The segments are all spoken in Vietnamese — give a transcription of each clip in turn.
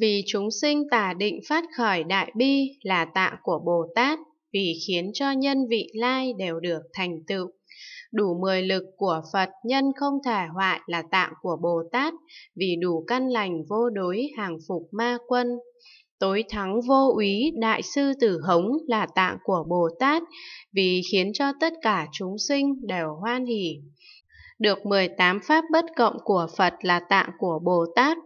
Vì chúng sinh tà định phát khởi đại bi là tạng của Bồ Tát, vì khiến cho nhân vị lai đều được thành tựu. Đủ mười lực của Phật nhân không thể hoại là tạng của Bồ Tát, vì đủ căn lành vô đối hàng phục ma quân. Tối thắng vô úy đại sư tử hống là tạng của Bồ Tát, vì khiến cho tất cả chúng sinh đều hoan hỷ được 18 pháp bất cộng của Phật là tạng của Bồ Tát,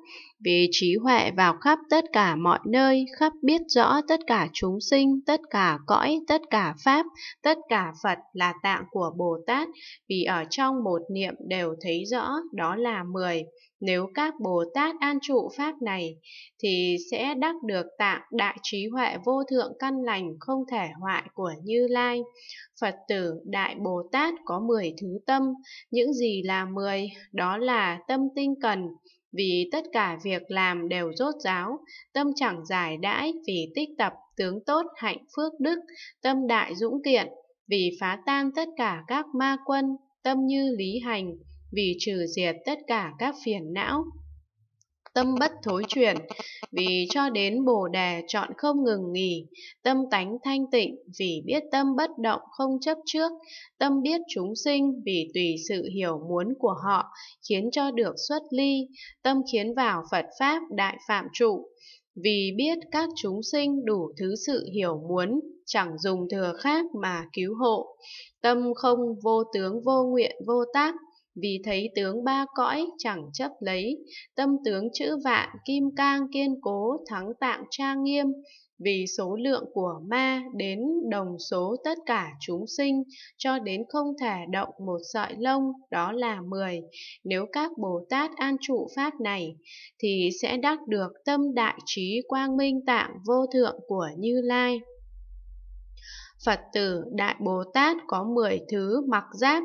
vì trí huệ vào khắp tất cả mọi nơi, khắp biết rõ tất cả chúng sinh, tất cả cõi, tất cả pháp, tất cả Phật là tạng của Bồ Tát, vì ở trong một niệm đều thấy rõ, đó là 10. Nếu các Bồ Tát an trụ Pháp này, thì sẽ đắc được tạng đại trí huệ vô thượng căn lành không thể hoại của Như Lai. Phật tử Đại Bồ Tát có 10 thứ tâm, những gì là 10, đó là tâm tinh cần, vì tất cả việc làm đều rốt ráo, tâm chẳng giải đãi vì tích tập tướng tốt hạnh phước đức, tâm đại dũng kiện, vì phá tan tất cả các ma quân, tâm như lý hành, vì trừ diệt tất cả các phiền não. Tâm bất thối chuyển, vì cho đến Bồ Đề chọn không ngừng nghỉ, tâm tánh thanh tịnh vì biết tâm bất động không chấp trước, tâm biết chúng sinh vì tùy sự hiểu muốn của họ khiến cho được xuất ly, tâm khiến vào Phật Pháp đại phạm trụ, vì biết các chúng sinh đủ thứ sự hiểu muốn, chẳng dùng thừa khác mà cứu hộ. Tâm không vô tướng vô nguyện vô tác, vì thấy tướng ba cõi chẳng chấp lấy, tâm tướng chữ vạn kim cang kiên cố thắng tạng trang nghiêm, vì số lượng của ma đến đồng số tất cả chúng sinh cho đến không thể động một sợi lông đó là 10. Nếu các Bồ Tát an trụ pháp này thì sẽ đắc được tâm đại trí quang minh tạng vô thượng của Như Lai. Phật tử Đại Bồ Tát có 10 thứ mặc giáp.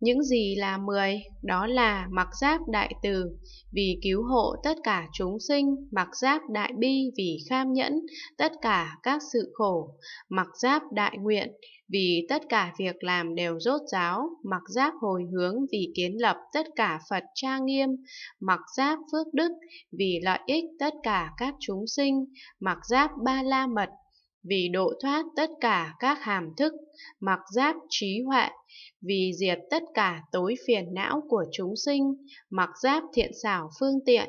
Những gì là 10? Đó là mặc giáp đại từ vì cứu hộ tất cả chúng sinh, mặc giáp đại bi vì kham nhẫn tất cả các sự khổ, mặc giáp đại nguyện vì tất cả việc làm đều rốt ráo, mặc giáp hồi hướng vì kiến lập tất cả Phật trang nghiêm, mặc giáp phước đức vì lợi ích tất cả các chúng sinh, mặc giáp ba la mật vì độ thoát tất cả các hàm thức, mặc giáp trí huệ, vì diệt tất cả tối phiền não của chúng sinh, mặc giáp thiện xảo phương tiện,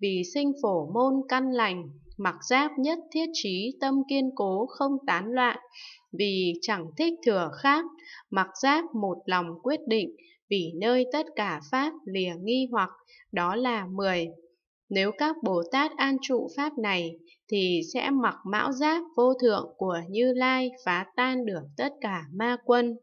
vì sinh phổ môn căn lành, mặc giáp nhất thiết trí tâm kiên cố không tán loạn, vì chẳng thích thừa khác, mặc giáp một lòng quyết định, vì nơi tất cả pháp lìa nghi hoặc, đó là mười nếu các Bồ Tát an trụ Pháp này, thì sẽ mặc mão giáp vô thượng của Như Lai phá tan được tất cả ma quân.